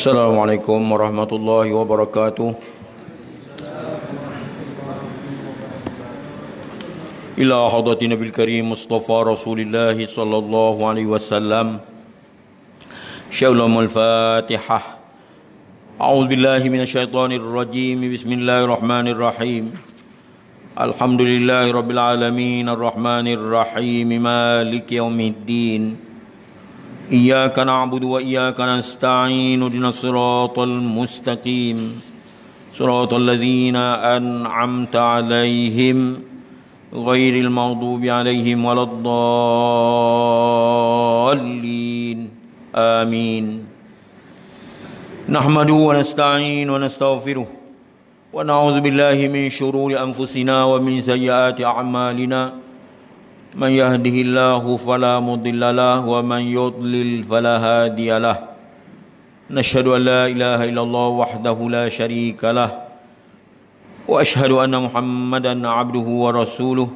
السلام عليكم ورحمة الله وبركاته إلى حضرة النبي الكريم مصطفى رسول الله صلى الله عليه وسلم شولم الفاتحة أعوذ بالله من الشيطان الرجيم بسم الله الرحمن الرحيم الحمد لله رب العالمين الرحمن الرحيم مالك يوم الدين إياك نعبد وإياك نستعين اهدنا الصراط المستقيم صراط الذين أنعمت عليهم غير المغضوب عليهم ولا الضالين آمين نحمده ونستعين ونستغفره ونعوذ بالله من شرور أنفسنا ومن سيئات أعمالنا من يهده الله فلا مضل له ومن يضلل فلا هادي له نشهد أن لا إله إلا الله وحده لا شريك له وأشهد أن محمدا عبده ورسوله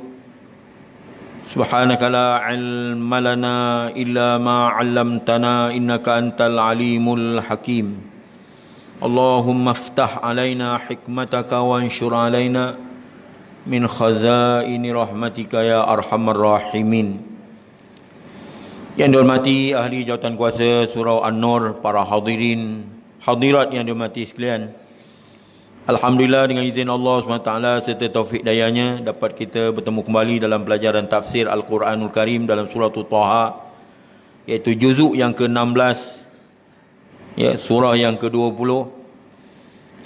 سبحانك لا علم لنا إلا ما علمتنا إنك أنت العليم الحكيم اللهم افتح علينا حكمتك وانشر علينا min khazaini rahmatika ya arhamar rahimin yang dihormati ahli jawatan kuasa surau An-Nur para hadirin hadirat yang dihormati sekalian Alhamdulillah dengan izin Allah SWT serta taufik dayanya dapat kita bertemu kembali dalam pelajaran tafsir Al-Quranul Karim dalam surah Tuhaha iaitu juzuk yang ke-16 ya, surah yang ke-20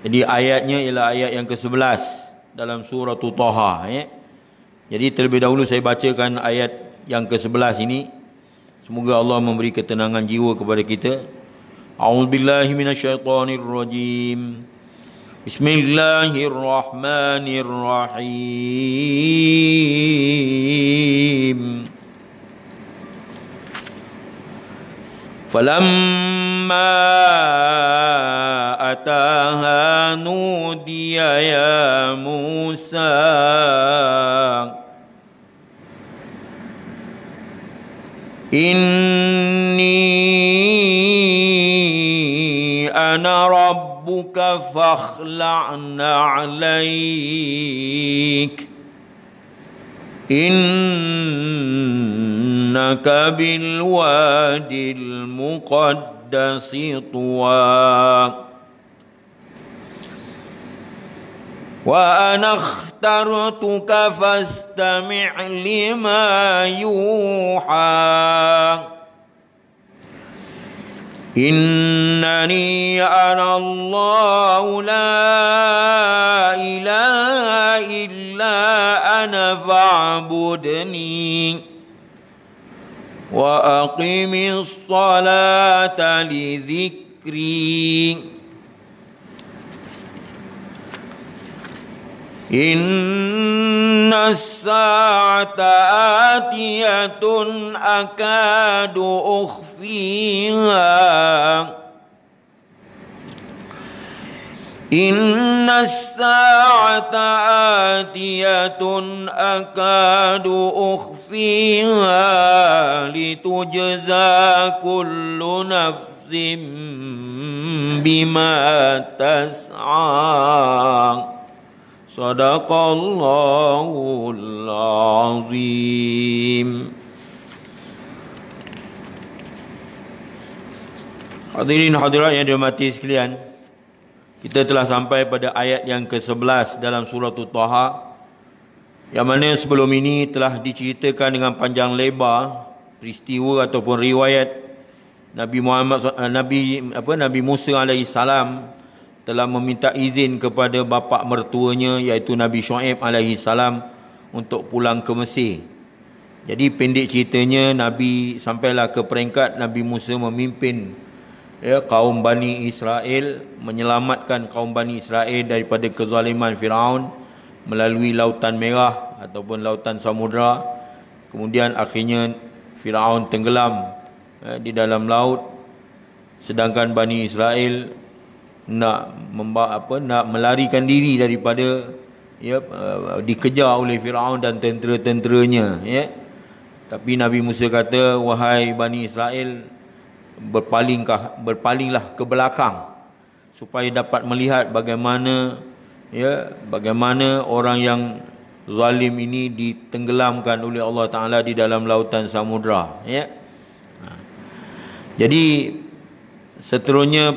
jadi ayatnya ialah ayat yang ke-11 ke 11 dalam surah Taha ya. Jadi terlebih dahulu saya bacakan ayat yang ke sebelas ini. Semoga Allah memberi ketenangan jiwa kepada kita. mina syaitanir rajim. Bismillahirrahmanirrahim. Falam فلما أتاها نودي يا موسى إني أنا ربك فاخلع عليك إنك بالوادي المقدس القدس سطوا وأنا اخترتك فاستمع لما يوحى إنني أنا الله لا إله إلا أنا فاعبدني وأقم الصلاة لذكري إن الساعة آتية أكاد أخفيها إن الساعة آتية أكاد أخفيها لتجزى كل نفس بما تسعى صدق الله العظيم Hadirin hadirat yang dihormati sekalian Kita telah sampai pada ayat yang ke-11 dalam surah Taha yang mana sebelum ini telah diceritakan dengan panjang lebar peristiwa ataupun riwayat Nabi Muhammad eh, Nabi apa Nabi Musa alaihi salam telah meminta izin kepada bapa mertuanya iaitu Nabi Syuaib alaihi salam untuk pulang ke Mesir. Jadi pendek ceritanya Nabi sampailah ke peringkat Nabi Musa memimpin ya, kaum Bani Israel menyelamatkan kaum Bani Israel daripada kezaliman Firaun melalui lautan merah ataupun lautan samudra kemudian akhirnya Firaun tenggelam ya, di dalam laut sedangkan Bani Israel nak memba apa nak melarikan diri daripada ya uh, dikejar oleh Firaun dan tentera-tenteranya ya tapi Nabi Musa kata wahai Bani Israel berpalingkah berpalinglah ke belakang supaya dapat melihat bagaimana ya bagaimana orang yang zalim ini ditenggelamkan oleh Allah Taala di dalam lautan samudra ya ha. jadi seterusnya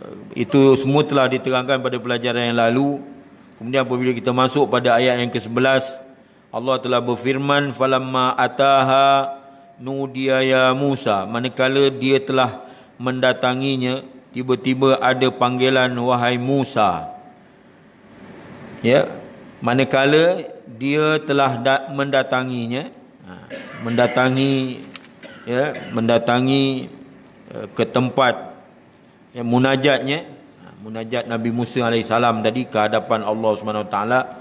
eh, itu semua telah diterangkan pada pelajaran yang lalu kemudian apabila kita masuk pada ayat yang ke-11 Allah telah berfirman falamma ataha Nudia ya Musa manakala dia telah mendatanginya tiba-tiba ada panggilan wahai Musa ya manakala dia telah mendatanginya ha, mendatangi ya mendatangi e, ke tempat ya, munajatnya ha, munajat Nabi Musa alaihissalam tadi ke hadapan Allah Subhanahu taala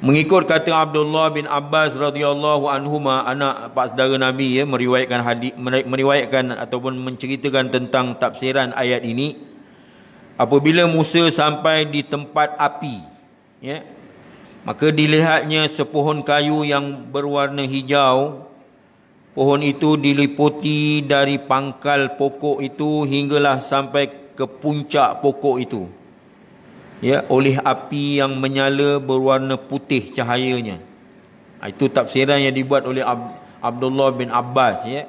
Mengikut kata Abdullah bin Abbas radhiyallahu anhu anak pak saudara Nabi ya meriwayatkan hadis meriwayatkan ataupun menceritakan tentang tafsiran ayat ini apabila Musa sampai di tempat api ya maka dilihatnya sepohon kayu yang berwarna hijau pohon itu diliputi dari pangkal pokok itu hinggalah sampai ke puncak pokok itu ya oleh api yang menyala berwarna putih cahayanya ah, itu tafsiran yang dibuat oleh Ab Abdullah bin Abbas ya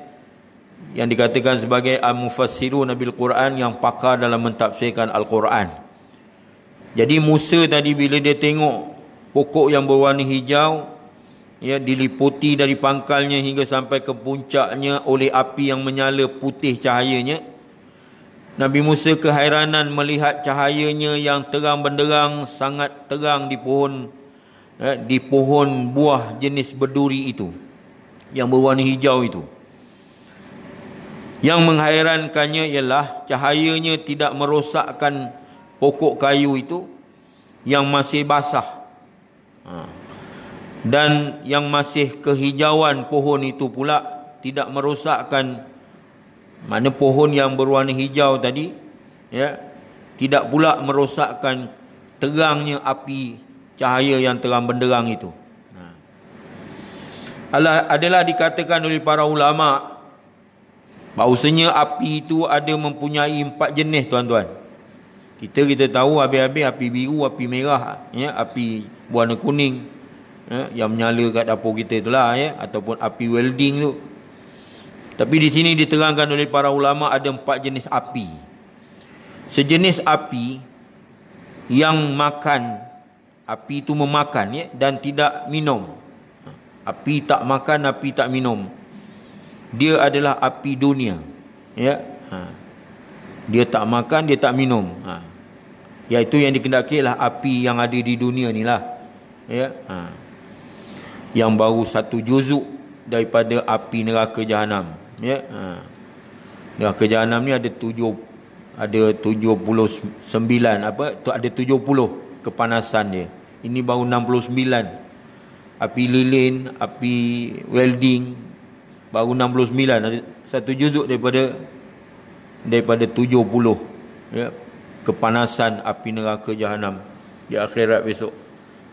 yang dikatakan sebagai al-mufassirun bil Quran yang pakar dalam mentafsirkan al-Quran jadi Musa tadi bila dia tengok pokok yang berwarna hijau ya diliputi dari pangkalnya hingga sampai ke puncaknya oleh api yang menyala putih cahayanya Nabi Musa kehairanan melihat cahayanya yang terang benderang sangat terang di pohon eh, di pohon buah jenis berduri itu yang berwarna hijau itu. Yang menghairankannya ialah cahayanya tidak merosakkan pokok kayu itu yang masih basah. Ha. Dan yang masih kehijauan pohon itu pula tidak merosakkan mana pohon yang berwarna hijau tadi ya tidak pula merosakkan terangnya api cahaya yang terang benderang itu. Ha. adalah dikatakan oleh para ulama bahawasanya api itu ada mempunyai empat jenis tuan-tuan. Kita kita tahu habis-habis api biru, api merah, ya, api warna kuning ya, yang menyala kat dapur kita itulah ya ataupun api welding tu. Tapi di sini diterangkan oleh para ulama ada empat jenis api. Sejenis api yang makan api itu memakan ya dan tidak minum. Api tak makan, api tak minum. Dia adalah api dunia. Ya. Ha. Dia tak makan, dia tak minum. Ha. Iaitu yang dikendaki lah api yang ada di dunia ni lah. Ya. Ha. Yang baru satu juzuk daripada api neraka jahanam ya ha. ya kerja enam ni ada tujuh ada tujuh puluh sembilan apa tu ada tujuh puluh kepanasan dia ini baru enam puluh sembilan api lilin api welding baru enam puluh sembilan ada satu juzuk daripada daripada tujuh puluh ya kepanasan api neraka jahanam di akhirat besok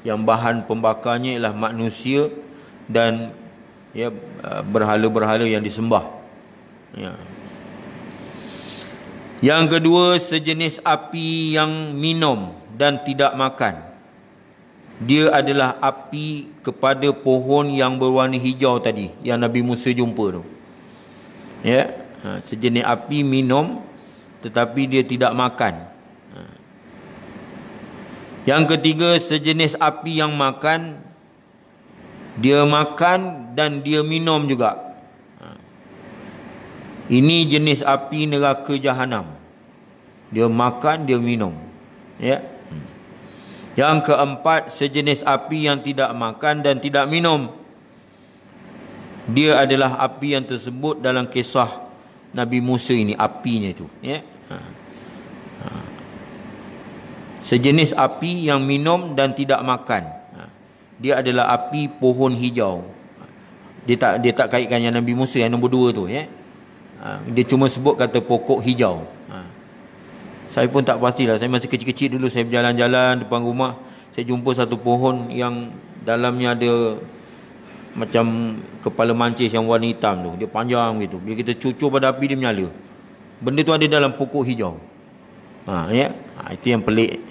yang bahan pembakarnya ialah manusia dan ya berhala-berhala yang disembah Ya. Yang kedua sejenis api yang minum dan tidak makan. Dia adalah api kepada pohon yang berwarna hijau tadi yang Nabi Musa jumpa tu. Ya, ha, sejenis api minum tetapi dia tidak makan. Ha. Yang ketiga sejenis api yang makan dia makan dan dia minum juga ini jenis api neraka jahanam. Dia makan, dia minum. Ya. Hmm. Yang keempat, sejenis api yang tidak makan dan tidak minum. Dia adalah api yang tersebut dalam kisah Nabi Musa ini, apinya itu. Ya. Ha. Ha. Sejenis api yang minum dan tidak makan. Ha. Dia adalah api pohon hijau. Dia tak dia tak kaitkan yang Nabi Musa yang nombor dua tu. Ya. Ha, dia cuma sebut kata pokok hijau ha. Saya pun tak pastilah Saya masih kecil-kecil dulu Saya berjalan-jalan depan rumah Saya jumpa satu pohon yang Dalamnya ada Macam kepala mancis yang warna hitam tu Dia panjang gitu Bila kita cucur pada api dia menyala Benda tu ada dalam pokok hijau ha, ya? ha, Itu yang pelik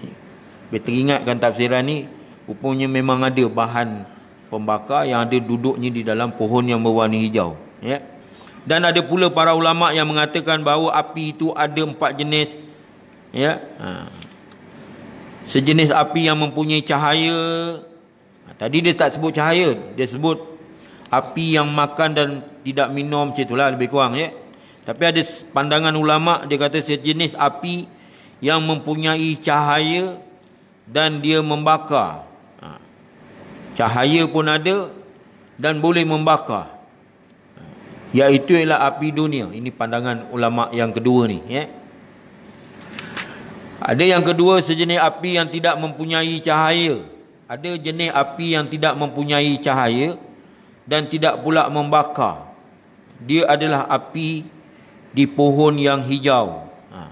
Bila teringatkan tafsiran ni Rupanya memang ada bahan Pembakar yang ada duduknya di dalam pohon yang berwarna hijau Ya yeah? dan ada pula para ulama yang mengatakan bahawa api itu ada empat jenis ya ha. sejenis api yang mempunyai cahaya ha. tadi dia tak sebut cahaya dia sebut api yang makan dan tidak minum macam itulah lebih kurang ya tapi ada pandangan ulama dia kata sejenis api yang mempunyai cahaya dan dia membakar ha. cahaya pun ada dan boleh membakar iaitu ialah api dunia ini pandangan ulama yang kedua ni ya ada yang kedua sejenis api yang tidak mempunyai cahaya ada jenis api yang tidak mempunyai cahaya dan tidak pula membakar dia adalah api di pohon yang hijau ha.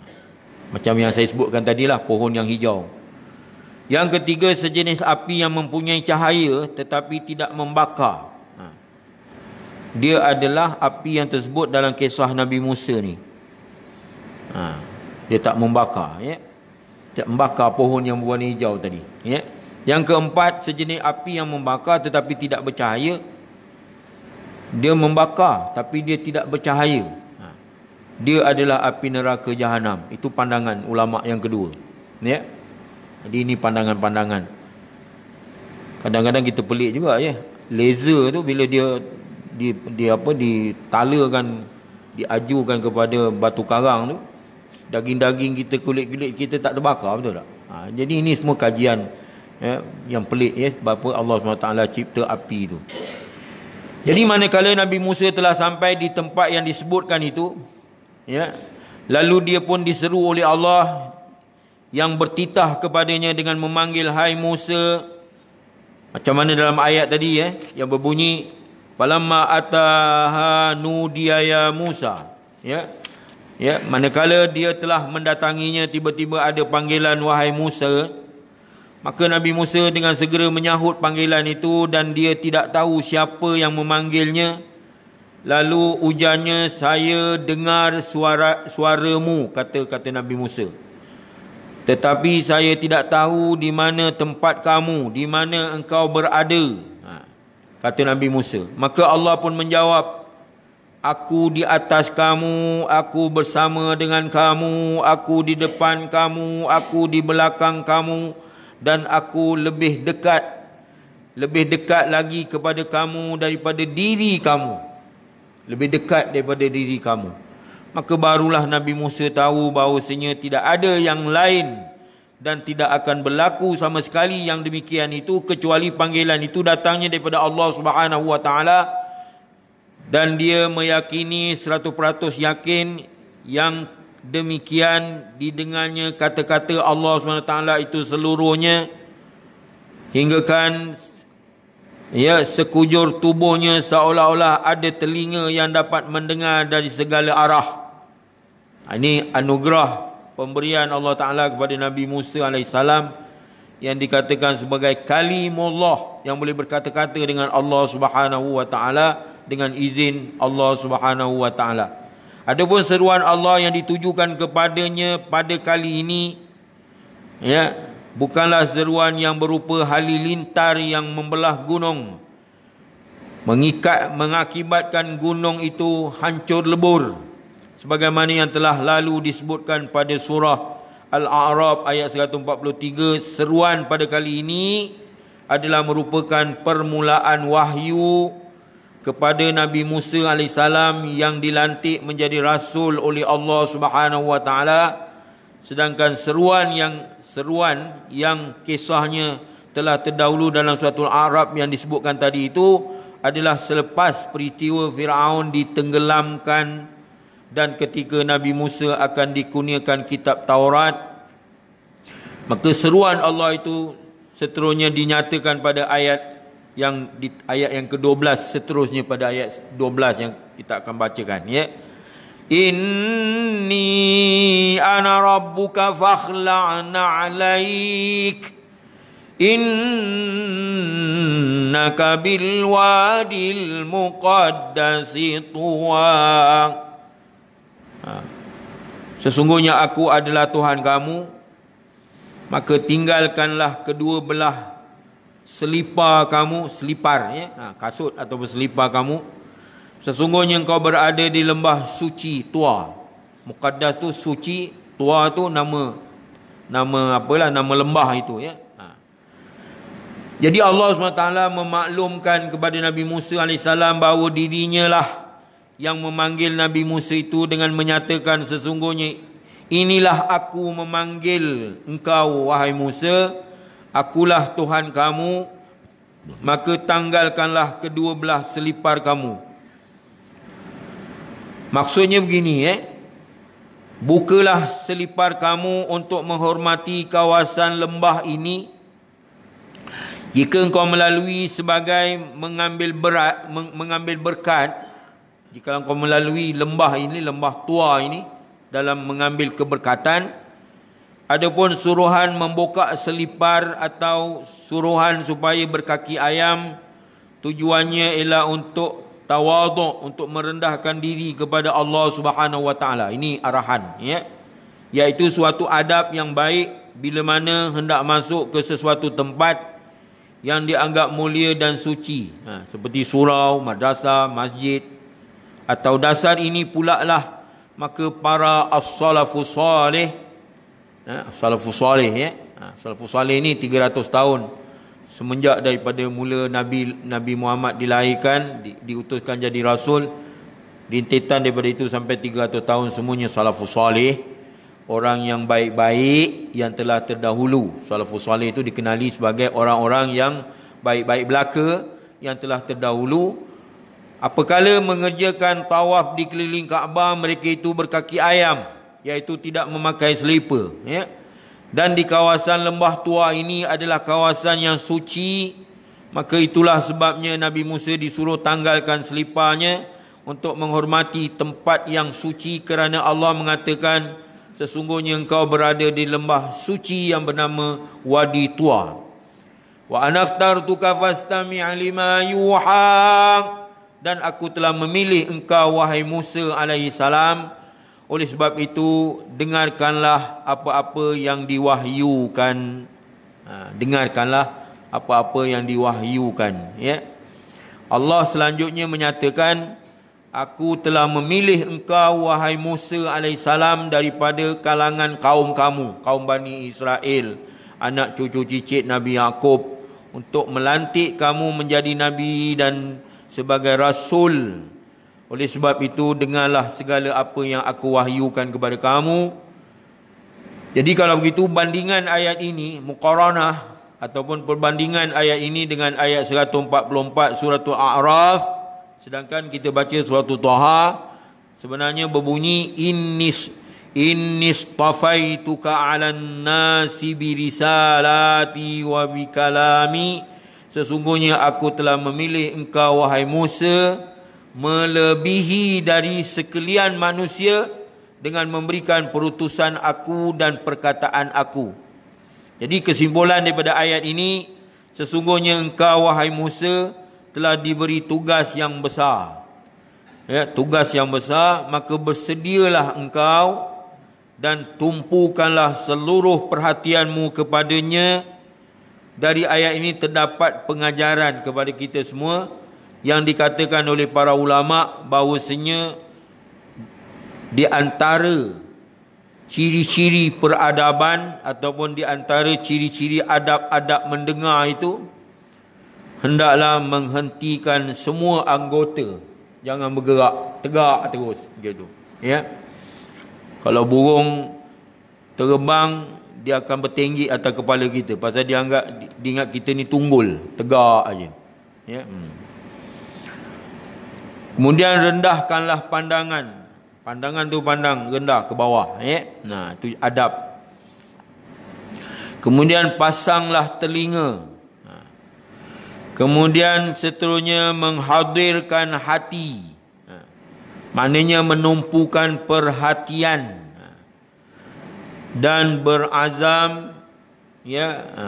macam yang saya sebutkan tadilah pohon yang hijau yang ketiga sejenis api yang mempunyai cahaya tetapi tidak membakar dia adalah api yang tersebut dalam kisah Nabi Musa ni. Ha, dia tak membakar, ya. Tak membakar pohon yang berwarna hijau tadi, ya. Yang keempat, sejenis api yang membakar tetapi tidak bercahaya. Dia membakar tapi dia tidak bercahaya. Ha. Dia adalah api neraka jahanam. Itu pandangan ulama yang kedua. Ya. Jadi ini pandangan-pandangan. Kadang-kadang kita pelik juga, ya. Laser tu bila dia di, di apa ditalakan diajukan kepada batu karang tu daging-daging kita kulit-kulit kita tak terbakar betul tak ha, jadi ini semua kajian ya, yang pelik ya sebab Allah SWT cipta api tu jadi manakala Nabi Musa telah sampai di tempat yang disebutkan itu ya lalu dia pun diseru oleh Allah yang bertitah kepadanya dengan memanggil hai Musa macam mana dalam ayat tadi ya yang berbunyi Falamma ataha nudiya ya Musa. Ya. Ya, manakala dia telah mendatanginya tiba-tiba ada panggilan wahai Musa. Maka Nabi Musa dengan segera menyahut panggilan itu dan dia tidak tahu siapa yang memanggilnya. Lalu ujarnya saya dengar suara suaramu kata kata Nabi Musa. Tetapi saya tidak tahu di mana tempat kamu, di mana engkau berada kata Nabi Musa. Maka Allah pun menjawab, Aku di atas kamu, aku bersama dengan kamu, aku di depan kamu, aku di belakang kamu, dan aku lebih dekat, lebih dekat lagi kepada kamu daripada diri kamu. Lebih dekat daripada diri kamu. Maka barulah Nabi Musa tahu bahawasanya tidak ada yang lain yang lain dan tidak akan berlaku sama sekali yang demikian itu kecuali panggilan itu datangnya daripada Allah Subhanahu wa taala dan dia meyakini 100% yakin yang demikian didengarnya kata-kata Allah Subhanahu taala itu seluruhnya hinggakan ya sekujur tubuhnya seolah-olah ada telinga yang dapat mendengar dari segala arah ha, ini anugerah pemberian Allah Taala kepada Nabi Musa alaihissalam yang dikatakan sebagai kalimullah yang boleh berkata-kata dengan Allah Subhanahu wa taala dengan izin Allah Subhanahu wa taala. Adapun seruan Allah yang ditujukan kepadanya pada kali ini ya bukanlah seruan yang berupa halilintar yang membelah gunung mengikat mengakibatkan gunung itu hancur lebur sebagaimana yang telah lalu disebutkan pada surah Al-A'raf ayat 143 seruan pada kali ini adalah merupakan permulaan wahyu kepada Nabi Musa alaihissalam yang dilantik menjadi rasul oleh Allah Subhanahu sedangkan seruan yang seruan yang kisahnya telah terdahulu dalam suatu Arab yang disebutkan tadi itu adalah selepas peristiwa Firaun ditenggelamkan dan ketika Nabi Musa akan dikurniakan kitab Taurat maka seruan Allah itu seterusnya dinyatakan pada ayat yang di, ayat yang ke-12 seterusnya pada ayat 12 yang kita akan bacakan ya inni ana rabbuka fakhla'na 'alaik innaka bil wadil muqaddasi tuwa Ha. Sesungguhnya aku adalah Tuhan kamu Maka tinggalkanlah kedua belah Selipar kamu Selipar ya? Ha, kasut atau selipar kamu Sesungguhnya engkau berada di lembah suci tua Muqaddas tu suci Tua tu nama Nama apalah Nama lembah itu ya ha. jadi Allah SWT memaklumkan kepada Nabi Musa AS bahawa dirinya lah yang memanggil Nabi Musa itu dengan menyatakan sesungguhnya inilah aku memanggil engkau wahai Musa akulah Tuhan kamu maka tanggalkanlah kedua belah selipar kamu maksudnya begini eh bukalah selipar kamu untuk menghormati kawasan lembah ini jika engkau melalui sebagai mengambil berat mengambil berkat jika kau melalui lembah ini, lembah tua ini dalam mengambil keberkatan Adapun suruhan membuka selipar atau suruhan supaya berkaki ayam tujuannya ialah untuk tawaduk untuk merendahkan diri kepada Allah Subhanahu wa taala. Ini arahan ya. Yaitu suatu adab yang baik bila mana hendak masuk ke sesuatu tempat yang dianggap mulia dan suci. Ha, seperti surau, madrasah, masjid, atau dasar ini pulaklah maka para as-salafus salih eh ha, salafus salih ya ha, salafus salih ni 300 tahun semenjak daripada mula Nabi Nabi Muhammad dilahirkan di, diutuskan jadi rasul rintitan daripada itu sampai 300 tahun semuanya salafus salih orang yang baik-baik yang telah terdahulu salafus salih itu dikenali sebagai orang-orang yang baik-baik belaka yang telah terdahulu Apakala mengerjakan tawaf di keliling Kaabah mereka itu berkaki ayam iaitu tidak memakai selipar ya. Dan di kawasan lembah tua ini adalah kawasan yang suci maka itulah sebabnya Nabi Musa disuruh tanggalkan selipanya untuk menghormati tempat yang suci kerana Allah mengatakan sesungguhnya engkau berada di lembah suci yang bernama Wadi Tua. Wa anaktartuka fastami'a lima yuhaq dan aku telah memilih engkau wahai Musa alaihi salam oleh sebab itu dengarkanlah apa-apa yang diwahyukan ha, dengarkanlah apa-apa yang diwahyukan ya Allah selanjutnya menyatakan aku telah memilih engkau wahai Musa alaihi salam daripada kalangan kaum kamu kaum Bani Israel anak cucu cicit Nabi Yakub untuk melantik kamu menjadi nabi dan sebagai rasul oleh sebab itu dengarlah segala apa yang aku wahyukan kepada kamu jadi kalau begitu bandingan ayat ini muqaranah ataupun perbandingan ayat ini dengan ayat 144 surah al-a'raf sedangkan kita baca surah tuha sebenarnya berbunyi innis innis tafaituka 'alan nasi birisalati wa bikalami Sesungguhnya aku telah memilih engkau wahai Musa melebihi dari sekalian manusia dengan memberikan perutusan aku dan perkataan aku. Jadi kesimpulan daripada ayat ini sesungguhnya engkau wahai Musa telah diberi tugas yang besar. Ya, tugas yang besar maka bersedialah engkau dan tumpukanlah seluruh perhatianmu kepadanya dari ayat ini terdapat pengajaran kepada kita semua yang dikatakan oleh para ulama bahawasanya di antara ciri-ciri peradaban ataupun di antara ciri-ciri adab-adab mendengar itu hendaklah menghentikan semua anggota jangan bergerak tegak terus gitu ya kalau burung terbang dia akan bertinggi atas kepala kita pasal dia anggap dia ingat kita ni tunggul tegak aje ya hmm. kemudian rendahkanlah pandangan pandangan tu pandang rendah ke bawah ya nah tu adab kemudian pasanglah telinga kemudian seterusnya menghadirkan hati maknanya menumpukan perhatian dan berazam ya ha.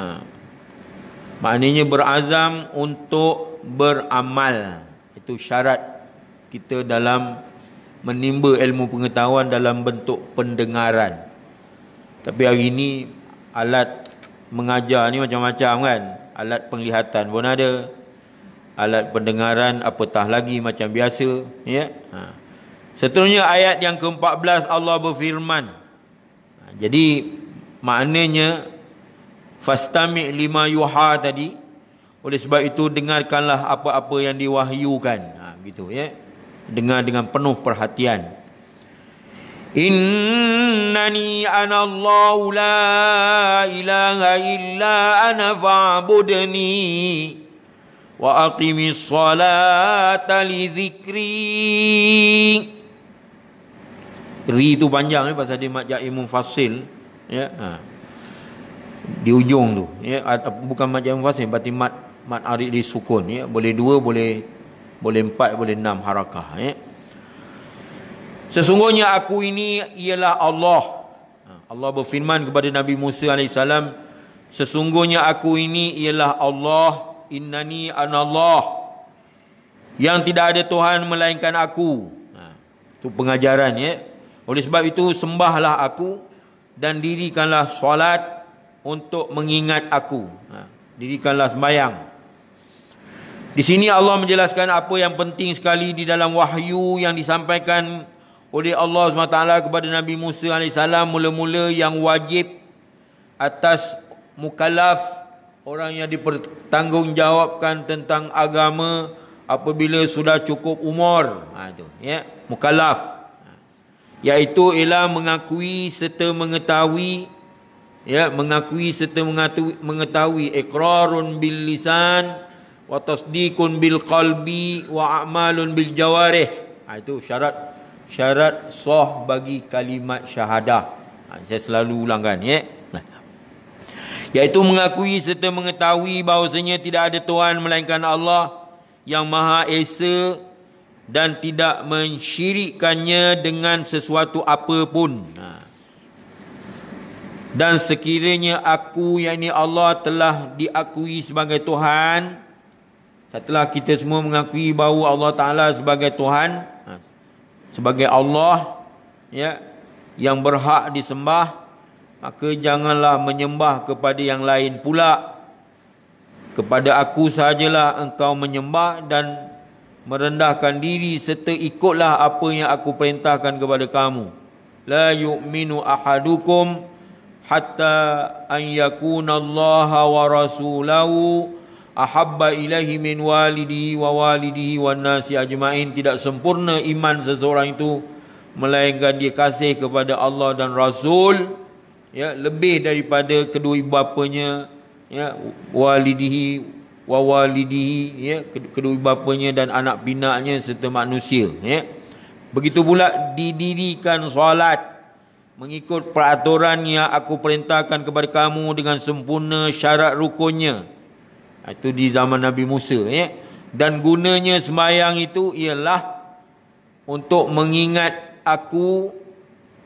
maknanya berazam untuk beramal itu syarat kita dalam menimba ilmu pengetahuan dalam bentuk pendengaran tapi hari ini alat mengajar ni macam-macam kan alat penglihatan pun ada alat pendengaran apatah lagi macam biasa ya ha. seterusnya ayat yang ke-14 Allah berfirman jadi maknanya fastami' lima yuha tadi oleh sebab itu dengarkanlah apa-apa yang diwahyukan. Ha gitu ya. Dengar dengan penuh perhatian. Innani anallahu la ilaha illa ana fa'budni wa aqimi sholata li dzikri ri tu panjang ni pasal dia mad jaim munfasil ya ha. di ujung tu ya bukan mad jaim munfasil berarti mad mad arid di sukun ya boleh dua boleh boleh empat boleh enam harakah ya sesungguhnya aku ini ialah Allah ha. Allah berfirman kepada Nabi Musa AS sesungguhnya aku ini ialah Allah innani anallah yang tidak ada Tuhan melainkan aku itu ha. pengajaran ya oleh sebab itu sembahlah aku dan dirikanlah solat untuk mengingat aku. Ha, dirikanlah sembahyang. Di sini Allah menjelaskan apa yang penting sekali di dalam wahyu yang disampaikan oleh Allah SWT kepada Nabi Musa AS mula-mula yang wajib atas mukallaf orang yang dipertanggungjawabkan tentang agama apabila sudah cukup umur. Ha, itu, ya. Mukallaf iaitu ialah mengakui serta mengetahui ya mengakui serta mengetahui, mengetahui iqrarun bil lisan wa tasdiqun bil qalbi wa a'malun bil jawarih ha, itu syarat syarat sah bagi kalimat syahadah ha, saya selalu ulangkan. kan ya iaitu mengakui serta mengetahui bahawasanya tidak ada tuhan melainkan Allah yang maha esa dan tidak mensyirikkannya dengan sesuatu apapun ha. dan sekiranya aku yang ini Allah telah diakui sebagai Tuhan setelah kita semua mengakui bahawa Allah Taala sebagai Tuhan ha, sebagai Allah ya yang berhak disembah maka janganlah menyembah kepada yang lain pula kepada aku sajalah engkau menyembah dan merendahkan diri serta ikutlah apa yang aku perintahkan kepada kamu la yu'minu ahadukum hatta an yakuna Allah wa rasulahu ahabba ilahi min walidihi wa walidihi wa nasi ajma'in tidak sempurna iman seseorang itu melainkan dia kasih kepada Allah dan Rasul ya lebih daripada kedua ibu bapanya ya walidihi wa walidihi ya kedua bapanya dan anak binaknya serta manusia ya begitu pula didirikan solat mengikut peraturan yang aku perintahkan kepada kamu dengan sempurna syarat rukunnya ha, itu di zaman Nabi Musa ya dan gunanya sembahyang itu ialah untuk mengingat aku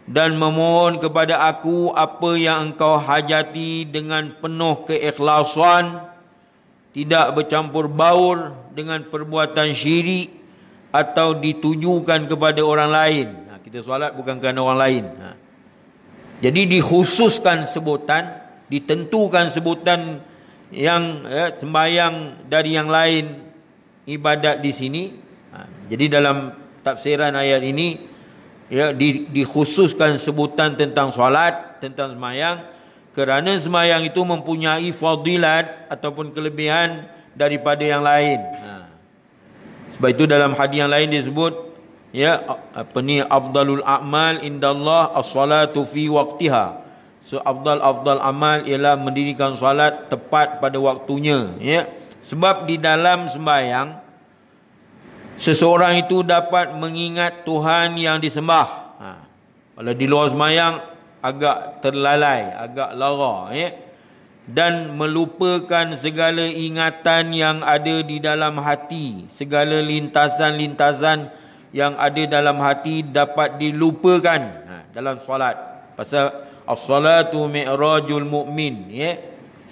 dan memohon kepada aku apa yang engkau hajati dengan penuh keikhlasan tidak bercampur baur dengan perbuatan syirik atau ditujukan kepada orang lain. Nah, ha, kita solat bukan kerana orang lain. Nah. Ha. Jadi dikhususkan sebutan, ditentukan sebutan yang ya, sembahyang dari yang lain ibadat di sini. Nah, ha, jadi dalam tafsiran ayat ini ya dikhususkan sebutan tentang solat, tentang sembahyang kerana sembahyang itu mempunyai fadilat ataupun kelebihan daripada yang lain ha. sebab itu dalam hadis yang lain disebut ya apa ni afdalul a'mal indallah as-salatu fi waqtiha so afdal afdal amal ialah mendirikan solat tepat pada waktunya ya sebab di dalam sembahyang seseorang itu dapat mengingat Tuhan yang disembah ha. kalau di luar sembahyang agak terlalai, agak lara ya. Dan melupakan segala ingatan yang ada di dalam hati, segala lintasan-lintasan yang ada dalam hati dapat dilupakan ha, dalam solat. Pasal as-salatu mi'rajul mu'min ya.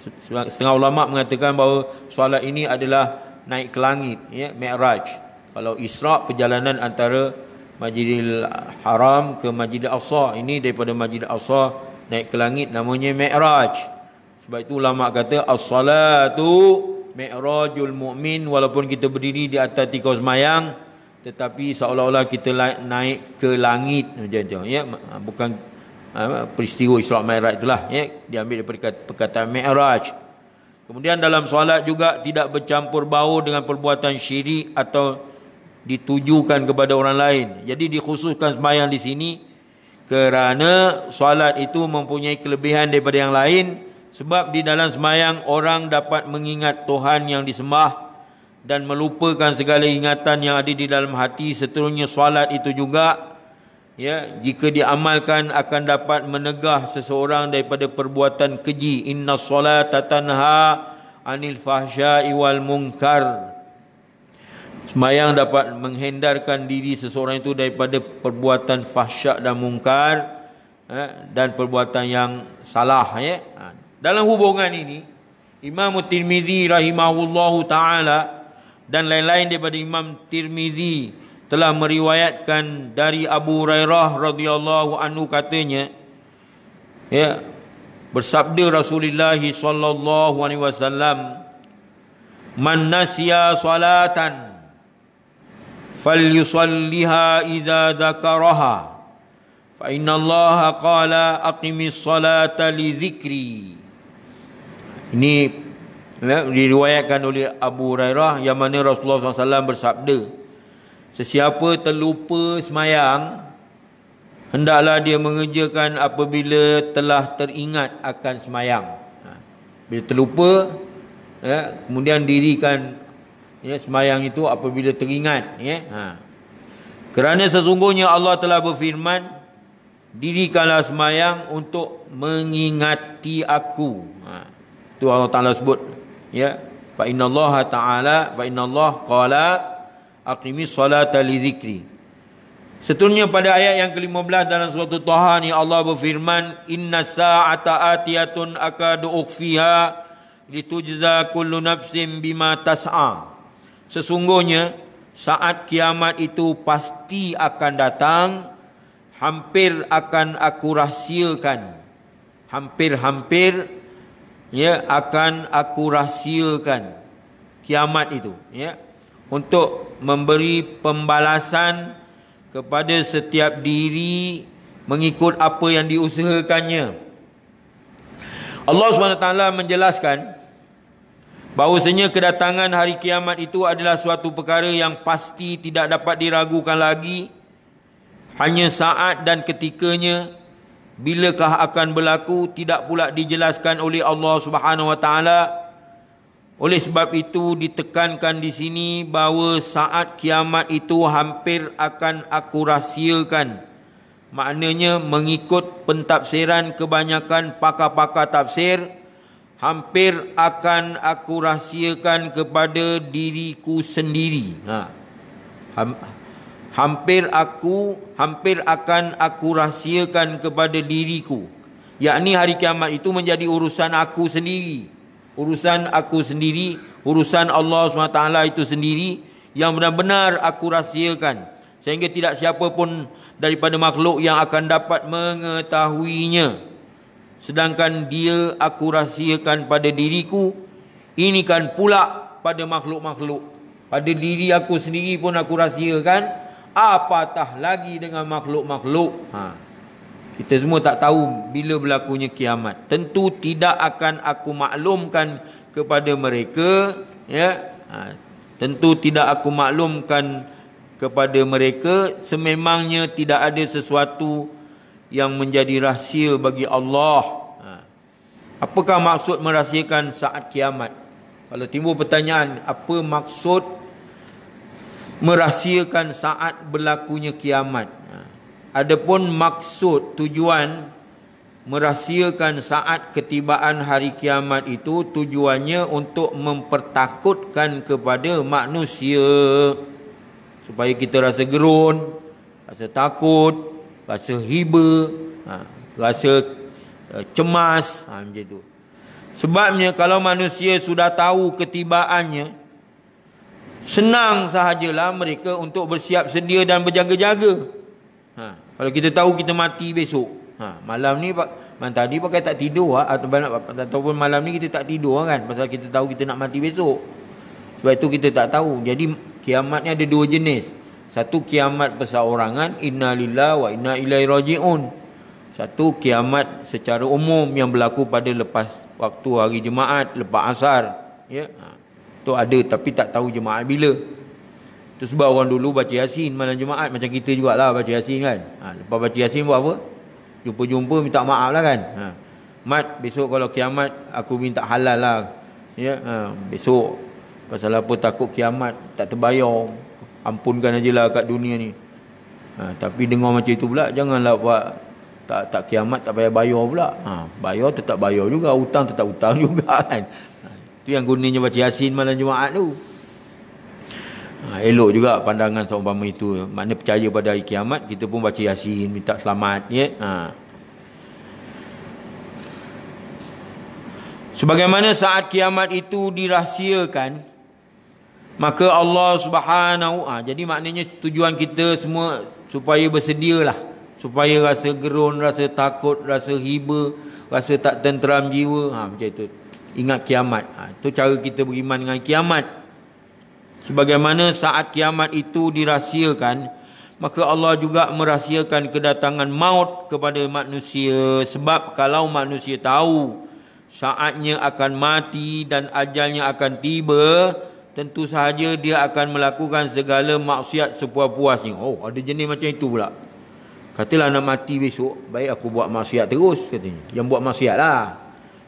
Setengah ulama mengatakan bahawa solat ini adalah naik ke langit ya, mi'raj. Kalau Isra' perjalanan antara Majidil Haram ke Majid Al-Aqsa. Ini daripada Majid Al-Aqsa naik ke langit namanya Mi'raj. Sebab itu ulama kata as-salatu mi'rajul mukmin walaupun kita berdiri di atas tikus mayang tetapi seolah-olah kita naik ke langit macam tu ya ha, bukan ha, peristiwa Isra Mi'raj itulah ya diambil daripada perkataan Mi'raj. Kemudian dalam solat juga tidak bercampur bau dengan perbuatan syirik atau ditujukan kepada orang lain. Jadi dikhususkan sembahyang di sini kerana solat itu mempunyai kelebihan daripada yang lain sebab di dalam sembahyang orang dapat mengingat Tuhan yang disembah dan melupakan segala ingatan yang ada di dalam hati seterusnya solat itu juga ya jika diamalkan akan dapat menegah seseorang daripada perbuatan keji innas solata tanha anil fahsya'i wal munkar Semayang dapat menghindarkan diri seseorang itu daripada perbuatan fahsyat dan mungkar eh, dan perbuatan yang salah. Ya. Ha. Dalam hubungan ini, Imam Tirmizi rahimahullahu ta'ala dan lain-lain daripada Imam Tirmizi telah meriwayatkan dari Abu Hurairah radhiyallahu anhu katanya ya bersabda Rasulullah sallallahu alaihi wasallam man nasiya salatan فليصلها إذا ذكرها فإن الله قال أقم الصلاة dzikri. ini ya, diriwayatkan oleh Abu Hurairah yang mana Rasulullah SAW bersabda sesiapa terlupa semayang hendaklah dia mengerjakan apabila telah teringat akan semayang ha. bila terlupa ya, kemudian dirikan ya, Semayang itu apabila teringat ya. ha. Kerana sesungguhnya Allah telah berfirman Dirikanlah semayang untuk mengingati aku ha. Itu Allah Ta'ala sebut ya. Fa'inna Allah Ta'ala Fa'inna Allah Qala Aqimis salat li zikri Seterusnya pada ayat yang ke-15 dalam suatu Taha ni Allah berfirman Inna sa'ata atiatun akadu ukfiha Litujza kullu nafsim bima tas'a Sesungguhnya saat kiamat itu pasti akan datang hampir akan aku rahsiakan hampir-hampir ya akan aku rahsiakan kiamat itu ya untuk memberi pembalasan kepada setiap diri mengikut apa yang diusahakannya Allah Subhanahu taala menjelaskan Bahawasanya kedatangan hari kiamat itu adalah suatu perkara yang pasti tidak dapat diragukan lagi. Hanya saat dan ketikanya bilakah akan berlaku tidak pula dijelaskan oleh Allah Subhanahu Wa Taala. Oleh sebab itu ditekankan di sini bahawa saat kiamat itu hampir akan aku rahsiakan. Maknanya mengikut pentafsiran kebanyakan pakar-pakar tafsir -pakar tafsir hampir akan aku rahsiakan kepada diriku sendiri ha hampir aku hampir akan aku rahsiakan kepada diriku yakni hari kiamat itu menjadi urusan aku sendiri urusan aku sendiri urusan Allah SWT itu sendiri yang benar-benar aku rahsiakan sehingga tidak siapa pun daripada makhluk yang akan dapat mengetahuinya sedangkan dia aku rahsiakan pada diriku ini kan pula pada makhluk-makhluk pada diri aku sendiri pun aku rahsiakan apatah lagi dengan makhluk-makhluk ha kita semua tak tahu bila berlakunya kiamat tentu tidak akan aku maklumkan kepada mereka ya ha. tentu tidak aku maklumkan kepada mereka sememangnya tidak ada sesuatu yang yang menjadi rahsia bagi Allah. Ha. Apakah maksud merahsiakan saat kiamat? Kalau timbul pertanyaan, apa maksud merahsiakan saat berlakunya kiamat? Ha. Adapun maksud tujuan merahsiakan saat ketibaan hari kiamat itu tujuannya untuk mempertakutkan kepada manusia supaya kita rasa gerun, rasa takut, rasa hiba ha, rasa uh, cemas ha, macam tu sebabnya kalau manusia sudah tahu ketibaannya senang sahajalah mereka untuk bersiap sedia dan berjaga-jaga ha, kalau kita tahu kita mati besok ha, malam ni malam tadi pakai tak tidur ha, atau ataupun malam ni kita tak tidur ha, kan pasal kita tahu kita nak mati besok sebab itu kita tak tahu jadi kiamatnya ada dua jenis satu kiamat perseorangan innalillahi wa inna ilaihi rajiun. Satu kiamat secara umum yang berlaku pada lepas waktu hari jemaat, lepas asar, ya. Ha. Tu ada tapi tak tahu jemaat bila. Tu sebab orang dulu baca Yasin malam jemaat macam kita jugaklah baca Yasin kan. Ha, lepas baca Yasin buat apa? Jumpa-jumpa minta maaf lah kan. Ha. Mat besok kalau kiamat aku minta halal lah. Ya, ha, besok pasal apa takut kiamat tak terbayar ampunkan lah kat dunia ni ha, tapi dengar macam itu pula janganlah buat tak tak kiamat tak payah bayar pula ha, bayar tetap bayar juga hutang tetap hutang juga kan ha, itu ha, yang guninya baca yasin malam jumaat tu ha, elok juga pandangan seumpama itu makna percaya pada hari kiamat kita pun baca yasin minta selamat ya ha. Sebagaimana saat kiamat itu dirahsiakan, maka Allah Subhanahu ha, jadi maknanya tujuan kita semua supaya bersedia lah supaya rasa gerun rasa takut rasa hiba rasa tak tenteram jiwa ha macam itu ingat kiamat ha, itu cara kita beriman dengan kiamat sebagaimana saat kiamat itu dirahsiakan maka Allah juga merahsiakan kedatangan maut kepada manusia sebab kalau manusia tahu saatnya akan mati dan ajalnya akan tiba Tentu sahaja dia akan melakukan segala maksiat sepuas-puasnya. Oh, ada jenis macam itu pula. Katalah nak mati besok, baik aku buat maksiat terus katanya. Yang buat maksiat lah.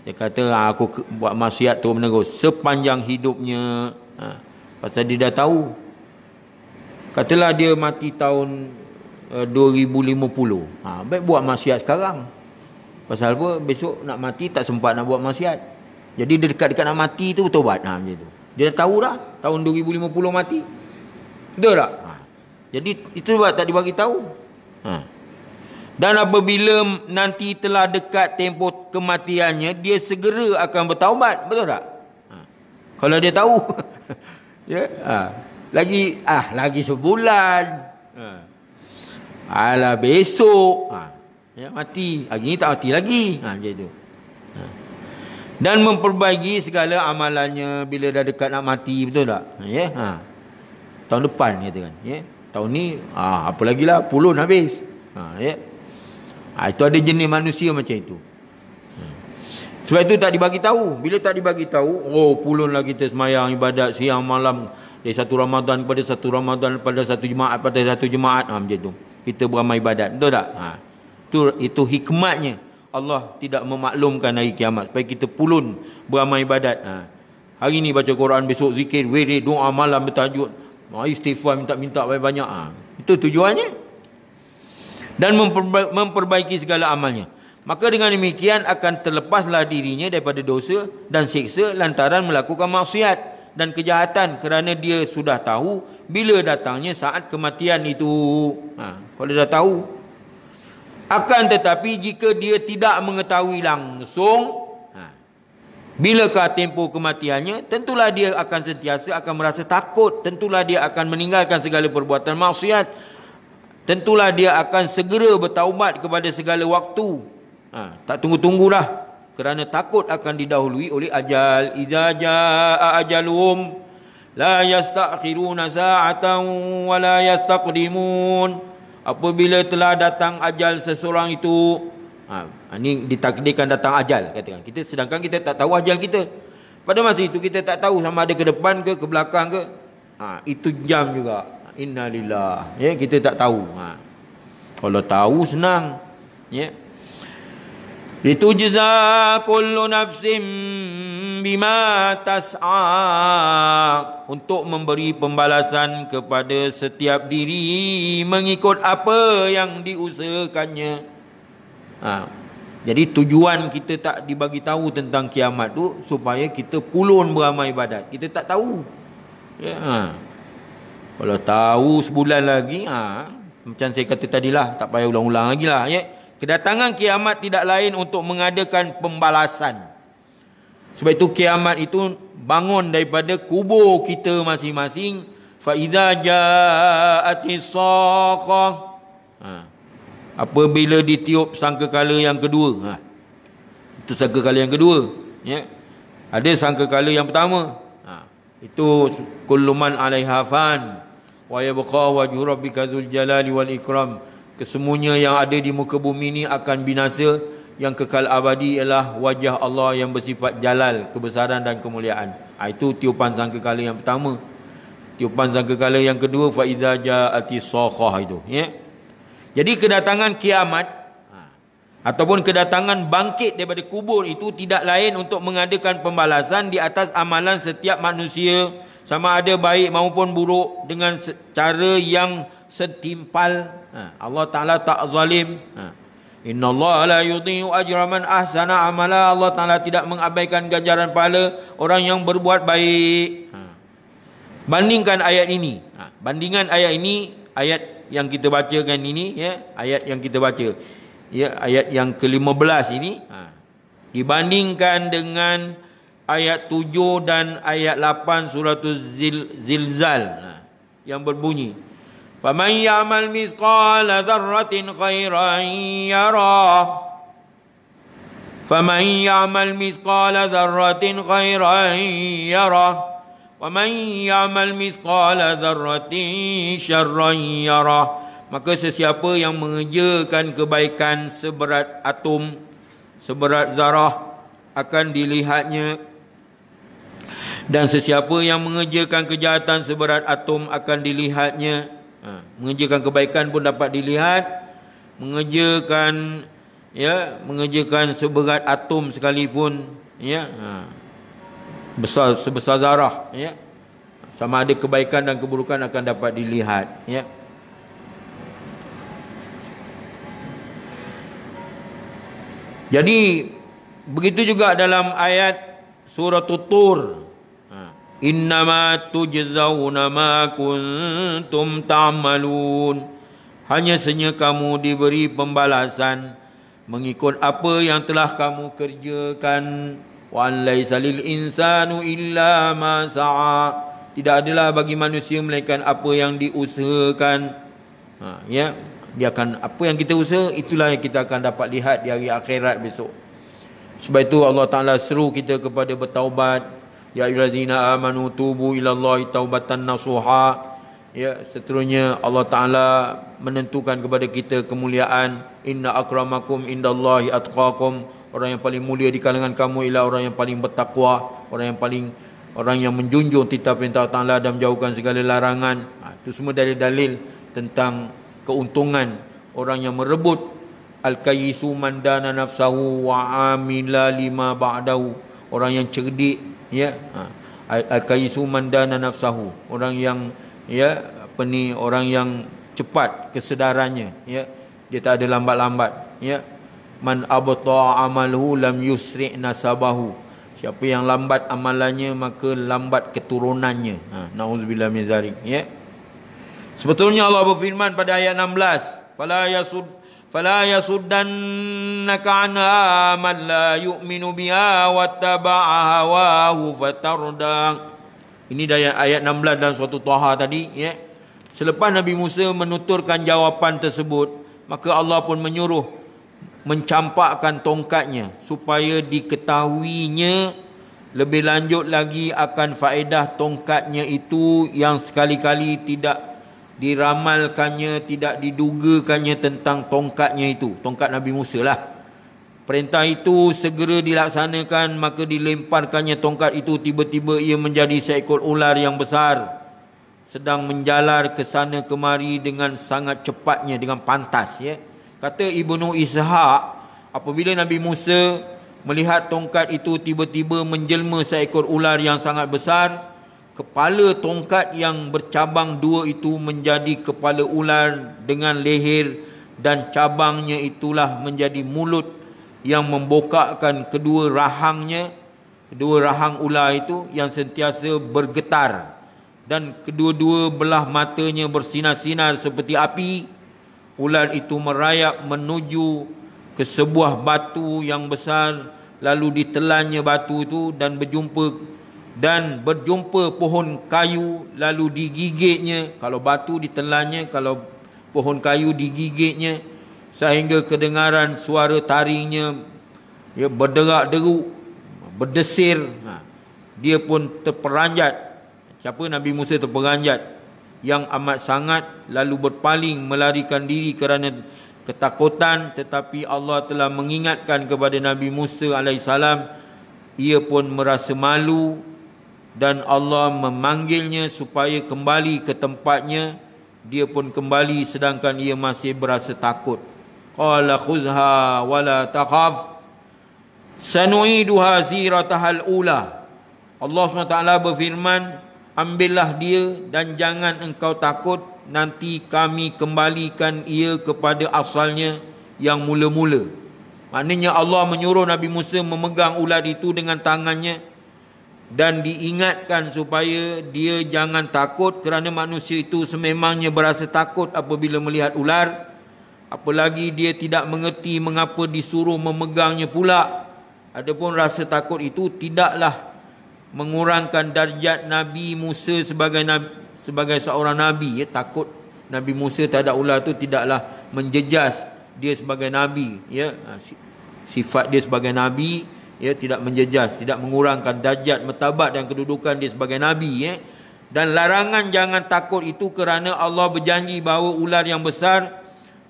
Dia kata ah, aku buat maksiat terus menerus. Sepanjang hidupnya. Ha, pasal dia dah tahu. Katalah dia mati tahun eh, uh, 2050. Ha, baik buat maksiat sekarang. Pasal apa, besok nak mati tak sempat nak buat maksiat. Jadi dia dekat-dekat nak mati tu, tobat. Ha, macam tu. Dia dah tahu dah tahun 2050 mati. Betul tak? Ha. Jadi itu buat tak dibagi tahu. Ha. Dan apabila nanti telah dekat tempoh kematiannya, dia segera akan bertaubat, betul tak? Ha. Kalau dia tahu. ya. Ha. Lagi ah lagi sebulan. Ha. Alah besok. Ha. Ya mati. lagi ni tak mati lagi. Ha macam itu dan memperbaiki segala amalannya bila dah dekat nak mati betul tak ha, ya ha tahun depan kata kan ya tahun ni ha apa lagilah puluh habis ha ya ha, itu ada jenis manusia macam itu ha. sebab itu tak dibagi tahu bila tak dibagi tahu oh pulun puluhlah kita semayang ibadat siang malam dari satu Ramadan pada satu Ramadan pada satu jemaat pada satu jemaat ha macam tu kita beramai ibadat betul tak ha itu itu hikmatnya Allah tidak memaklumkan hari kiamat supaya kita pulun beramal ibadat ha. hari ni baca Quran besok zikir wiri doa malam bertajud istighfar minta-minta banyak-banyak ha. itu tujuannya dan memperbaiki segala amalnya maka dengan demikian akan terlepaslah dirinya daripada dosa dan siksa lantaran melakukan maksiat dan kejahatan kerana dia sudah tahu bila datangnya saat kematian itu ha. kalau dia dah tahu akan tetapi jika dia tidak mengetahui langsung ha, Bilakah tempoh kematiannya Tentulah dia akan sentiasa akan merasa takut Tentulah dia akan meninggalkan segala perbuatan maksiat Tentulah dia akan segera bertaubat kepada segala waktu ha, Tak tunggu-tunggulah Kerana takut akan didahului oleh ajal Iza ja'a ajalum La yasta'khiruna sa'atan wa la yastaqdimun apabila telah datang ajal seseorang itu ha, ini ditakdirkan datang ajal katakan kita sedangkan kita tak tahu ajal kita pada masa itu kita tak tahu sama ada ke depan ke ke belakang ke ha, itu jam juga innalillah ya kita tak tahu ha. kalau tahu senang ya لتجزى كل نفس بما تسعى untuk memberi pembalasan kepada setiap diri mengikut apa yang diusahakannya ha. jadi tujuan kita tak dibagi tahu tentang kiamat tu supaya kita pulun beramal ibadat kita tak tahu ya. ha. kalau tahu sebulan lagi ha. macam saya kata tadilah tak payah ulang-ulang lagi lah ya. Kedatangan kiamat tidak lain untuk mengadakan pembalasan. Sebab itu kiamat itu bangun daripada kubur kita masing-masing. Fa'idha ja'atisakah. Ha. Apabila ditiup sangkakala yang kedua. Ha. Itu sangkakala yang kedua. Ya. Ada sangkakala yang pertama. Ha. Itu kulluman alaihafan. Wa yabukah wajhu jalali wal ikram. Wa yabukah wajhu rabbika wal ikram. Kesemuanya yang ada di muka bumi ini akan binasa Yang kekal abadi ialah wajah Allah yang bersifat jalal Kebesaran dan kemuliaan ha, Itu tiupan sangkakala yang pertama Tiupan sangkakala yang kedua Fa'idha ja'ati sokhah itu ya? Jadi kedatangan kiamat ha, Ataupun kedatangan bangkit daripada kubur itu Tidak lain untuk mengadakan pembalasan Di atas amalan setiap manusia Sama ada baik maupun buruk Dengan cara yang setimpal ha, Allah Taala tak zalim ha. Inna Allah la yudhiyu ajra man ahsana amala Allah Taala tidak mengabaikan ganjaran pahala orang yang berbuat baik ha. Bandingkan ayat ini bandingan ayat ini ayat yang kita bacakan ini ya ayat yang kita baca ya ayat yang ke-15 ini dibandingkan dengan ayat 7 dan ayat 8 surah Zilzal yang berbunyi فمن يعمل مثقال ذرة خيرا يراه فمن يعمل مثقال ذرة خيرا يراه ومن يعمل مثقال ذرة شرا يراه Maka sesiapa yang mengerjakan kebaikan seberat atom, seberat zarah akan dilihatnya. Dan sesiapa yang mengerjakan kejahatan seberat atom akan dilihatnya ha. mengerjakan kebaikan pun dapat dilihat mengerjakan ya mengerjakan seberat atom sekalipun ya ha. besar sebesar darah ya sama ada kebaikan dan keburukan akan dapat dilihat ya jadi begitu juga dalam ayat surah tutur إنما تجزون ما كنتم تعملون Hanya senya kamu diberi pembalasan mengikut apa yang telah kamu kerjakan. Wan laisalil insanu illa ma sa'a. Tidak adalah bagi manusia melainkan apa yang diusahakan. Ha, ya, dia akan apa yang kita usah itulah yang kita akan dapat lihat di hari akhirat besok. Sebab itu Allah Taala seru kita kepada bertaubat, Ya ayyuhallazina amanu tubu ilallahi taubatan nasuha. Ya, seterusnya Allah Taala menentukan kepada kita kemuliaan inna akramakum indallahi atqakum. Orang yang paling mulia di kalangan kamu ialah orang yang paling bertakwa, orang yang paling orang yang menjunjung titah perintah Taala dan menjauhkan segala larangan. Ha, itu semua dari dalil tentang keuntungan orang yang merebut al-kayyisu man nafsahu wa amila lima ba'dahu. Orang yang cerdik ya ha. al-qaisuman dana nafsahu orang yang ya apa ni orang yang cepat kesedarannya ya dia tak ada lambat-lambat ya man abta amalhu lam yusri nasabahu siapa yang lambat amalannya maka lambat keturunannya ha naudzubillah min zalik ya sebetulnya Allah berfirman pada ayat 16 fala yasud فلا يصدنك عنها من لا يؤمن بها واتبع هواه فتردى Ini dari ayat 16 dalam suatu Taha tadi ya. Selepas Nabi Musa menuturkan jawapan tersebut Maka Allah pun menyuruh Mencampakkan tongkatnya Supaya diketahuinya Lebih lanjut lagi akan faedah tongkatnya itu Yang sekali-kali tidak diramalkannya tidak didugakannya tentang tongkatnya itu tongkat Nabi Musa lah perintah itu segera dilaksanakan maka dilemparkannya tongkat itu tiba-tiba ia menjadi seekor ular yang besar sedang menjalar ke sana kemari dengan sangat cepatnya dengan pantas ya kata Ibnu Ishaq apabila Nabi Musa melihat tongkat itu tiba-tiba menjelma seekor ular yang sangat besar kepala tongkat yang bercabang dua itu menjadi kepala ular dengan leher dan cabangnya itulah menjadi mulut yang membokakan kedua rahangnya kedua rahang ular itu yang sentiasa bergetar dan kedua-dua belah matanya bersinar-sinar seperti api ular itu merayap menuju ke sebuah batu yang besar lalu ditelannya batu itu dan berjumpa dan berjumpa pohon kayu lalu digigitnya kalau batu ditelannya kalau pohon kayu digigitnya sehingga kedengaran suara taringnya ya berderak-deru berdesir ha. dia pun terperanjat siapa Nabi Musa terperanjat yang amat sangat lalu berpaling melarikan diri kerana ketakutan tetapi Allah telah mengingatkan kepada Nabi Musa alaihissalam ia pun merasa malu dan Allah memanggilnya supaya kembali ke tempatnya dia pun kembali sedangkan ia masih berasa takut qala khuzha wala takhaf sanu'iduha ziratahal ula Allah SWT berfirman ambillah dia dan jangan engkau takut nanti kami kembalikan ia kepada asalnya yang mula-mula maknanya Allah menyuruh Nabi Musa memegang ular itu dengan tangannya dan diingatkan supaya dia jangan takut kerana manusia itu sememangnya berasa takut apabila melihat ular apalagi dia tidak mengerti mengapa disuruh memegangnya pula adapun rasa takut itu tidaklah mengurangkan darjat Nabi Musa sebagai nabi, sebagai seorang nabi ya takut Nabi Musa terhadap ular itu tidaklah menjejas dia sebagai nabi ya ha, sifat dia sebagai nabi ya tidak menjejas tidak mengurangkan darjat martabat dan kedudukan dia sebagai nabi ya dan larangan jangan takut itu kerana Allah berjanji bahawa ular yang besar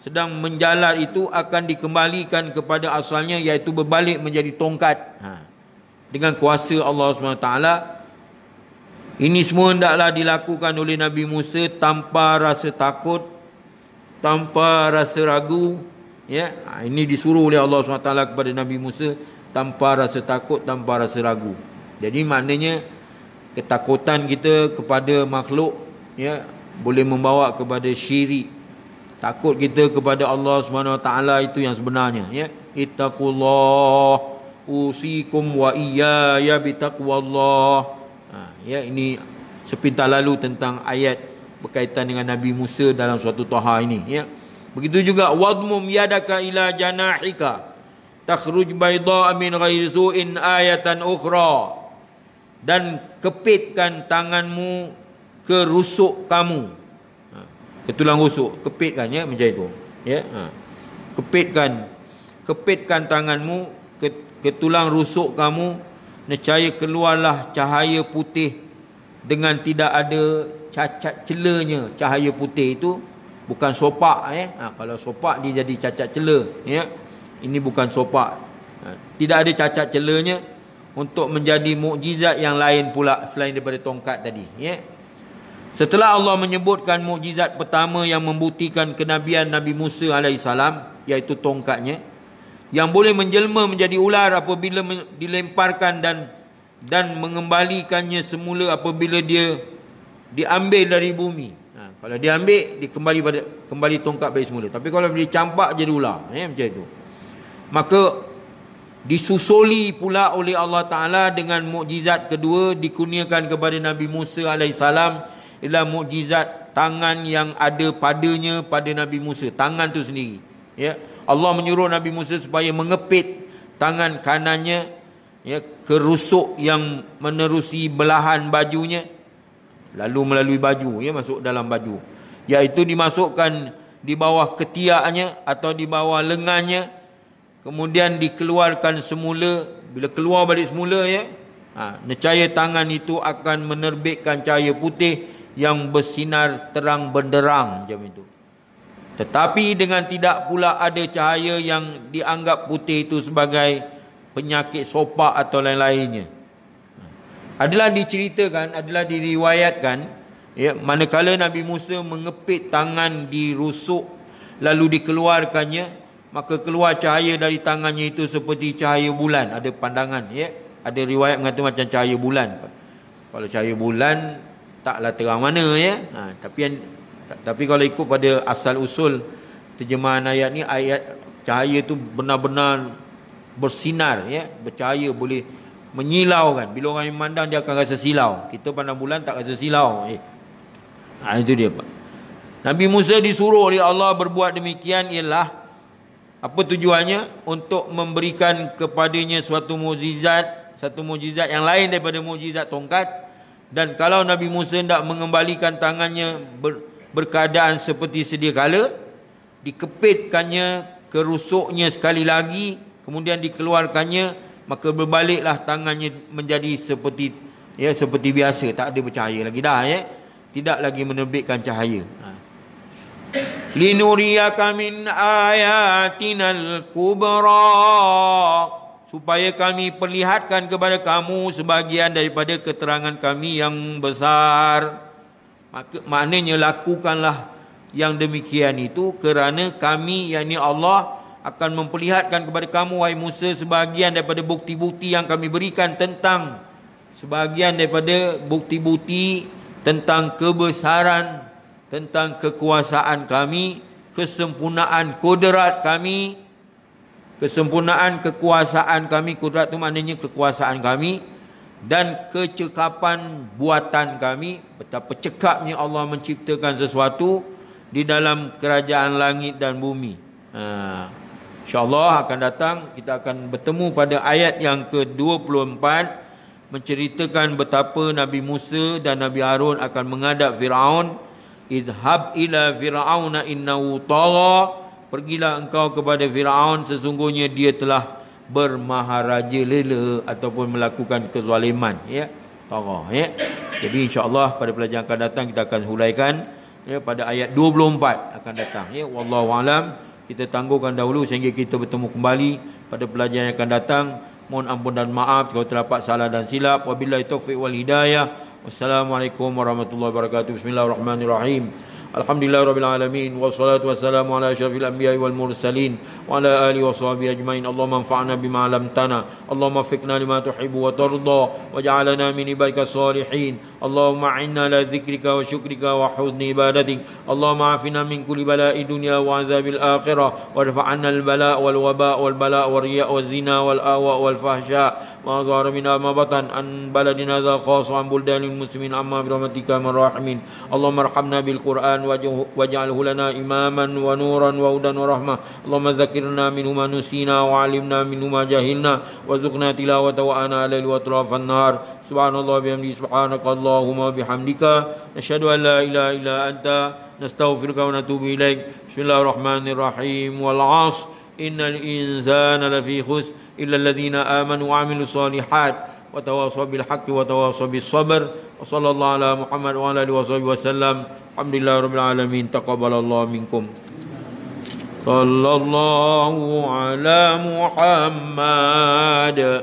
sedang menjalar itu akan dikembalikan kepada asalnya iaitu berbalik menjadi tongkat ha. dengan kuasa Allah SWT ini semua hendaklah dilakukan oleh Nabi Musa tanpa rasa takut tanpa rasa ragu ya ha, ini disuruh oleh Allah SWT kepada Nabi Musa tanpa rasa takut tanpa rasa ragu jadi maknanya ketakutan kita kepada makhluk ya boleh membawa kepada syirik takut kita kepada Allah Subhanahu Wa taala itu yang sebenarnya ya ittaqullah usikum wa iyaya bitaqwallah ha, ya ini sepintas lalu tentang ayat berkaitan dengan Nabi Musa dalam suatu toha ini ya begitu juga wadmum yadaka ila janahika takhruj baydha min ghairi su'in ayatan ukhra dan kepitkan tanganmu ke rusuk kamu ha. ke tulang rusuk kepitkan ya macam itu ya ha. kepitkan kepitkan tanganmu ke, ke tulang rusuk kamu nescaya keluarlah cahaya putih dengan tidak ada cacat celanya cahaya putih itu bukan sopak ya ha, kalau sopak dia jadi cacat celah. ya ini bukan sopak. Ha, tidak ada cacat celanya untuk menjadi mukjizat yang lain pula selain daripada tongkat tadi. Ya. Setelah Allah menyebutkan mukjizat pertama yang membuktikan kenabian Nabi Musa AS iaitu tongkatnya yang boleh menjelma menjadi ular apabila dilemparkan dan dan mengembalikannya semula apabila dia diambil dari bumi. Ha, kalau diambil dikembali pada kembali tongkat balik semula. Tapi kalau dicampak jadi ular, ya macam itu maka disusuli pula oleh Allah Taala dengan mukjizat kedua dikurniakan kepada Nabi Musa alaihissalam ialah mukjizat tangan yang ada padanya pada Nabi Musa tangan tu sendiri ya Allah menyuruh Nabi Musa supaya mengepit tangan kanannya ya kerusuk yang menerusi belahan bajunya lalu melalui baju ya masuk dalam baju iaitu dimasukkan di bawah ketiaknya atau di bawah lengannya kemudian dikeluarkan semula bila keluar balik semula ya ha, nercaya tangan itu akan menerbitkan cahaya putih yang bersinar terang benderang macam itu tetapi dengan tidak pula ada cahaya yang dianggap putih itu sebagai penyakit sopak atau lain-lainnya adalah diceritakan adalah diriwayatkan ya manakala Nabi Musa mengepit tangan di rusuk lalu dikeluarkannya maka keluar cahaya dari tangannya itu seperti cahaya bulan ada pandangan ya ada riwayat mengatakan macam cahaya bulan kalau cahaya bulan taklah terang mana ya ha, tapi yang, tapi kalau ikut pada asal usul terjemahan ayat ni ayat cahaya itu benar-benar bersinar ya bercahaya boleh menyilau kan bila orang yang memandang dia akan rasa silau kita pandang bulan tak rasa silau eh ha, itu dia Pak Nabi Musa disuruh oleh Allah berbuat demikian ialah apa tujuannya? Untuk memberikan kepadanya suatu mujizat, satu mujizat yang lain daripada mujizat tongkat. Dan kalau Nabi Musa tidak mengembalikan tangannya ber, berkeadaan seperti sedia kala, dikepitkannya kerusuknya sekali lagi, kemudian dikeluarkannya, maka berbaliklah tangannya menjadi seperti ya seperti biasa, tak ada bercahaya lagi dah ya. Tidak lagi menerbitkan cahaya linuriyaka min ayatinal kubra supaya kami perlihatkan kepada kamu sebahagian daripada keterangan kami yang besar Maka, maknanya lakukanlah yang demikian itu kerana kami yakni Allah akan memperlihatkan kepada kamu wahai Musa sebahagian daripada bukti-bukti yang kami berikan tentang sebahagian daripada bukti-bukti tentang kebesaran tentang kekuasaan kami, kesempurnaan kudrat kami, kesempurnaan kekuasaan kami, kudrat itu maknanya kekuasaan kami, dan kecekapan buatan kami, betapa cekapnya Allah menciptakan sesuatu di dalam kerajaan langit dan bumi. Ha. InsyaAllah akan datang, kita akan bertemu pada ayat yang ke-24, menceritakan betapa Nabi Musa dan Nabi Harun akan menghadap Fir'aun, idhab ila fir'auna innahu tagha pergilah engkau kepada fir'aun sesungguhnya dia telah bermaharaja lela ataupun melakukan kezaliman ya tagha ya jadi insyaallah pada pelajaran akan datang kita akan huraikan ya pada ayat 24 akan datang ya wallahu alam kita tangguhkan dahulu sehingga kita bertemu kembali pada pelajaran akan datang mohon ampun dan maaf kalau terdapat salah dan silap wabillahi taufik wal hidayah Wassalamualaikum warahmatullahi wabarakatuh. Bismillahirrahmanirrahim. Alhamdulillah rabbil alamin wassalatu wassalamu ala asyrafil anbiya'i wal mursalin wa ala alihi washabihi ajmain. Allahumma anfa'na bima 'allamtana. Allahumma fikna lima tuhibbu wa tardha waj'alna min ibadika salihin. اللهم عنا على ذكرك وشكرك وحسن عبادتك اللهم عافنا من كل بلاء الدنيا وعذاب الآخرة وارفع عنا البلاء والوباء والبلاء والرياء والزنا والآواء والفحشاء ما ظهر منا ما بطن عن بلدنا ذا خاص وعن بلدان المسلمين أما برحمتك من راحمين اللهم ارحمنا بالقرآن واجعله لنا إماما ونورا وهدى ورحمة اللهم ذكرنا منه ما نسينا وعلمنا منه ما جهلنا وارزقنا تلاوته وأنا ليل وأطراف النهار سبحان الله بحمده سبحانك اللهم وبحمدك نشهد أن لا إله إلا أنت نستغفرك ونتوب إليك بسم الله الرحمن الرحيم والعصر إن الإنسان لفي خسر إلا الذين آمنوا وعملوا الصالحات وتواصوا بالحق وتواصوا بالصبر وصلى الله على محمد وعلى آله وصحبه وسلم الحمد لله رب العالمين تقبل الله منكم صلى الله على محمد